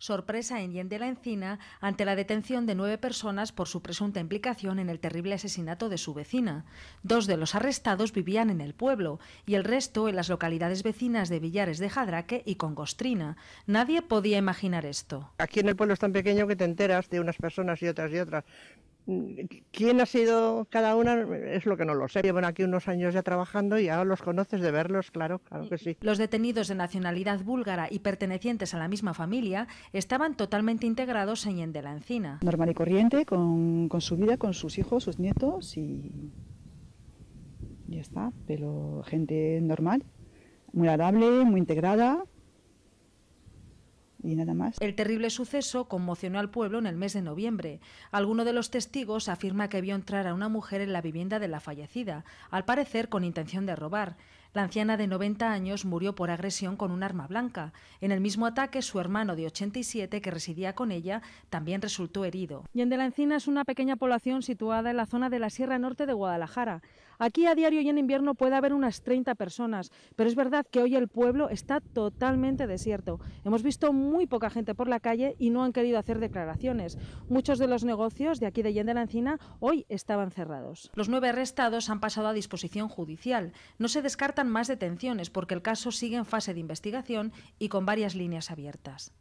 sorpresa en Yen de la Encina ante la detención de nueve personas por su presunta implicación en el terrible asesinato de su vecina. Dos de los arrestados vivían en el pueblo y el resto en las localidades vecinas de Villares de Jadraque y Congostrina. Nadie podía imaginar esto. Aquí en el pueblo es tan pequeño que te enteras de unas personas y otras y otras, quién ha sido cada una es lo que no lo sé. Llevan aquí unos años ya trabajando y ahora los conoces de verlos, claro, claro que sí. Los detenidos de nacionalidad búlgara y pertenecientes a la misma familia estaban totalmente integrados en de la Encina. Normal y corriente, con, con su vida, con sus hijos, sus nietos y ya está, pero gente normal, muy agradable, muy integrada, nada más. El terrible suceso conmocionó al pueblo en el mes de noviembre. Alguno de los testigos afirma que vio entrar a una mujer en la vivienda de la fallecida, al parecer con intención de robar. La anciana de 90 años murió por agresión con un arma blanca. En el mismo ataque, su hermano de 87, que residía con ella, también resultó herido. Y la Encina es una pequeña población situada en la zona de la Sierra Norte de Guadalajara. Aquí a diario y en invierno puede haber unas 30 personas, pero es verdad que hoy el pueblo está totalmente desierto. Hemos visto muy poca gente por la calle y no han querido hacer declaraciones. Muchos de los negocios de aquí de Yen la Encina hoy estaban cerrados. Los nueve arrestados han pasado a disposición judicial. No se descarta más detenciones porque el caso sigue en fase de investigación y con varias líneas abiertas.